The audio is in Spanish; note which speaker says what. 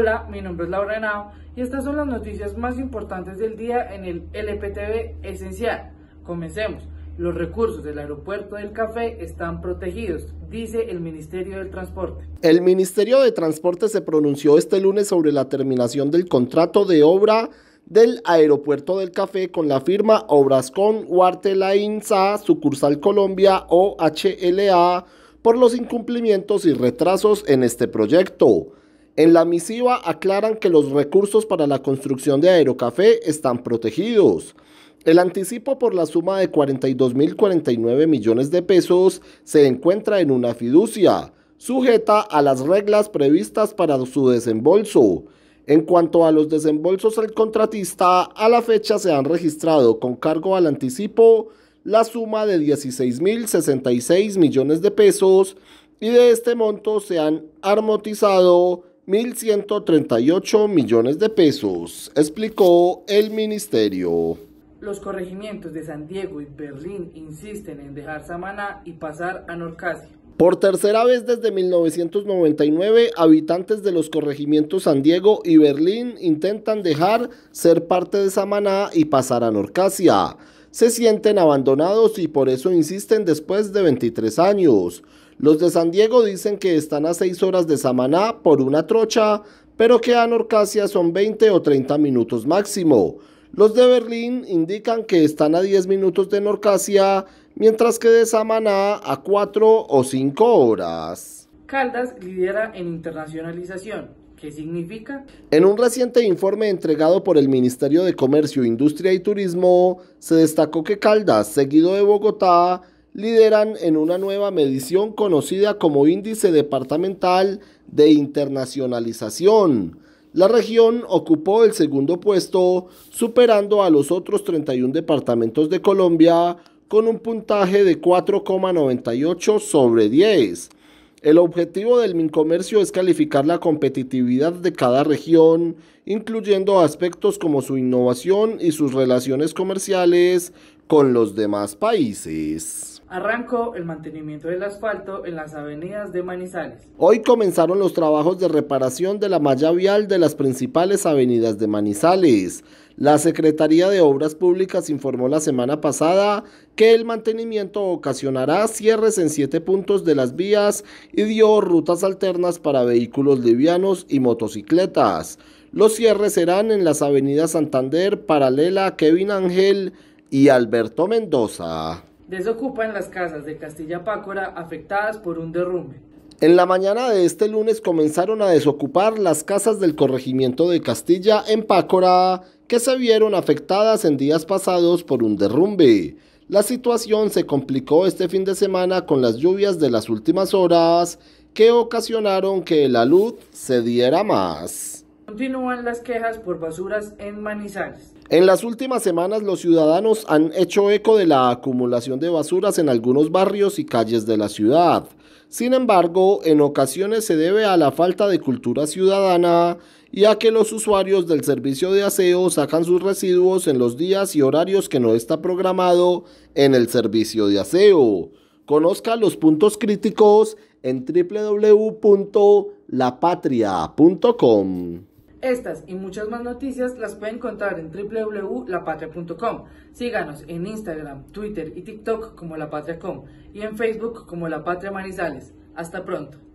Speaker 1: Hola, mi nombre es Laura Henao y estas son las noticias más importantes del día en el LPTV Esencial. Comencemos. Los recursos del aeropuerto del café están protegidos, dice el Ministerio del Transporte.
Speaker 2: El Ministerio de Transporte se pronunció este lunes sobre la terminación del contrato de obra del aeropuerto del café con la firma Obrascon Huartelainza, sucursal Colombia OHLA por los incumplimientos y retrasos en este proyecto. En la misiva aclaran que los recursos para la construcción de Aerocafé están protegidos. El anticipo por la suma de 42.049 millones de pesos se encuentra en una fiducia, sujeta a las reglas previstas para su desembolso. En cuanto a los desembolsos del contratista, a la fecha se han registrado con cargo al anticipo la suma de 16.066 millones de pesos y de este monto se han armotizado... 1.138 millones de pesos, explicó el ministerio.
Speaker 1: Los corregimientos de San Diego y Berlín insisten en dejar Samaná y pasar a Norcasia.
Speaker 2: Por tercera vez desde 1999, habitantes de los corregimientos San Diego y Berlín intentan dejar ser parte de Samaná y pasar a Norcasia. Se sienten abandonados y por eso insisten después de 23 años. Los de San Diego dicen que están a 6 horas de Samaná por una trocha, pero que a Norcasia son 20 o 30 minutos máximo. Los de Berlín indican que están a 10 minutos de Norcasia, mientras que de Samaná a 4 o 5 horas.
Speaker 1: Caldas lidera en internacionalización. ¿Qué significa?
Speaker 2: En un reciente informe entregado por el Ministerio de Comercio, Industria y Turismo, se destacó que Caldas, seguido de Bogotá, lideran en una nueva medición conocida como Índice Departamental de Internacionalización. La región ocupó el segundo puesto, superando a los otros 31 departamentos de Colombia con un puntaje de 4,98 sobre 10. El objetivo del Mincomercio es calificar la competitividad de cada región incluyendo aspectos como su innovación y sus relaciones comerciales con los demás países
Speaker 1: arrancó el mantenimiento del asfalto en las avenidas de Manizales.
Speaker 2: Hoy comenzaron los trabajos de reparación de la malla vial de las principales avenidas de Manizales. La Secretaría de Obras Públicas informó la semana pasada que el mantenimiento ocasionará cierres en siete puntos de las vías y dio rutas alternas para vehículos livianos y motocicletas. Los cierres serán en las avenidas Santander, paralela a Kevin Ángel y Alberto Mendoza.
Speaker 1: Desocupan las casas de Castilla Pácora afectadas por un derrumbe.
Speaker 2: En la mañana de este lunes comenzaron a desocupar las casas del corregimiento de Castilla en Pácora, que se vieron afectadas en días pasados por un derrumbe. La situación se complicó este fin de semana con las lluvias de las últimas horas que ocasionaron que la luz se diera más.
Speaker 1: Continúan las quejas por basuras en Manizales.
Speaker 2: En las últimas semanas los ciudadanos han hecho eco de la acumulación de basuras en algunos barrios y calles de la ciudad. Sin embargo, en ocasiones se debe a la falta de cultura ciudadana y a que los usuarios del servicio de aseo sacan sus residuos en los días y horarios que no está programado en el servicio de aseo. Conozca los puntos críticos en www.lapatria.com.
Speaker 1: Estas y muchas más noticias las pueden encontrar en www.lapatria.com. Síganos en Instagram, Twitter y TikTok como La Patria y en Facebook como La Patria Hasta pronto.